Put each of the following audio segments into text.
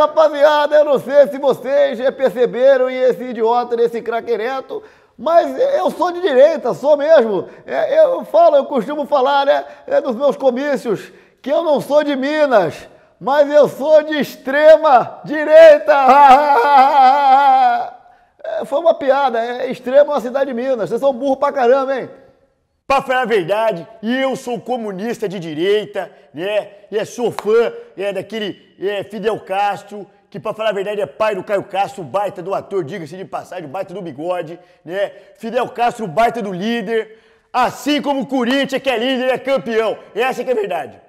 rapaziada, eu não sei se vocês já perceberam e esse idiota desse craqueirento, mas eu sou de direita, sou mesmo. É, eu falo, eu costumo falar, né, nos é meus comícios, que eu não sou de Minas, mas eu sou de extrema direita. É, foi uma piada, é extrema é uma cidade de Minas. Vocês são burros pra caramba, hein? Para falar a verdade, eu sou comunista de direita, né? E é, sou fã é, daquele é, Fidel Castro, que para falar a verdade é pai do Caio Castro, baita do ator, diga-se de passagem, baita do bigode, né? Fidel Castro, baita do líder, assim como o Corinthians, que é líder, é campeão. Essa que é a verdade.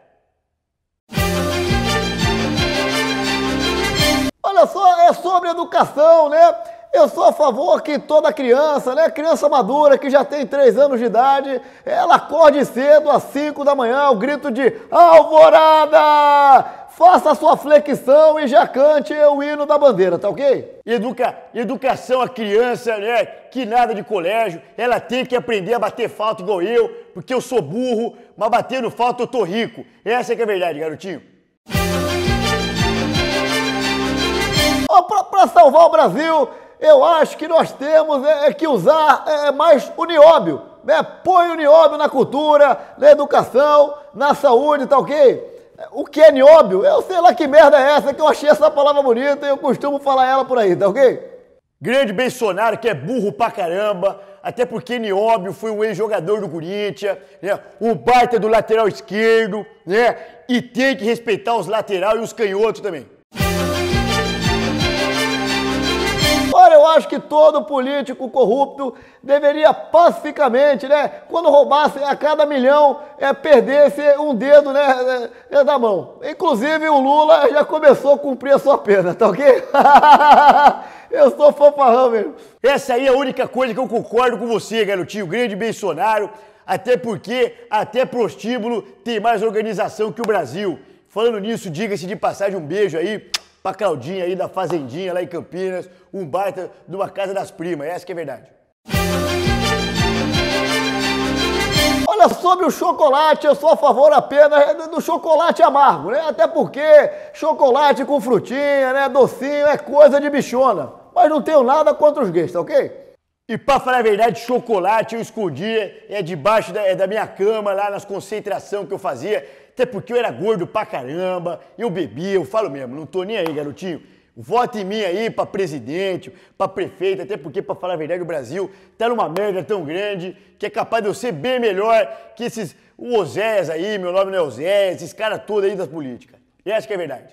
Olha só, é sobre educação, né? Eu sou a favor que toda criança, né, criança madura que já tem 3 anos de idade, ela acorde cedo às 5 da manhã, o grito de alvorada! faça a sua flexão e já cante o hino da bandeira, tá ok? Educa, educação a criança, né? Que nada de colégio, ela tem que aprender a bater falta igual eu, porque eu sou burro, mas batendo falta eu tô rico. Essa é que é a verdade, garotinho. Ó, pra, pra salvar o Brasil, eu acho que nós temos é, é que usar é, é mais o nióbio. Né? Põe o nióbio na cultura, na educação, na saúde, tá ok? O que é nióbio? Eu sei lá que merda é essa, que eu achei essa palavra bonita e eu costumo falar ela por aí, tá ok? Grande Bolsonaro, que é burro pra caramba, até porque Nióbio foi um ex-jogador do Corinthians, né? um baita do lateral esquerdo, né? E tem que respeitar os laterais e os canhotos também. acho que todo político corrupto deveria pacificamente, né, quando roubasse a cada milhão, é, perdesse um dedo né, é, é da mão. Inclusive o Lula já começou a cumprir a sua pena, tá ok? eu sou fofarrão mesmo. Essa aí é a única coisa que eu concordo com você, garotinho. Grande Bolsonaro, até porque até prostíbulo tem mais organização que o Brasil. Falando nisso, diga-se de passagem um beijo aí pra Claudinha aí da Fazendinha lá em Campinas, um baita de uma casa das primas, essa que é verdade. Olha, sobre o chocolate, eu sou a favor apenas do chocolate amargo, né? Até porque chocolate com frutinha, né? Docinho é coisa de bichona. Mas não tenho nada contra os gays, tá ok? E pra falar a verdade, chocolate eu escondia é debaixo da, é, da minha cama, lá nas concentrações que eu fazia, até porque eu era gordo pra caramba, eu bebia, eu falo mesmo, não tô nem aí, garotinho. Vota em mim aí pra presidente, pra prefeito, até porque, pra falar a verdade, o Brasil tá numa merda tão grande que é capaz de eu ser bem melhor que esses Ozéias aí, meu nome não é Ozéias, esses caras todos aí das políticas. E acho que é verdade.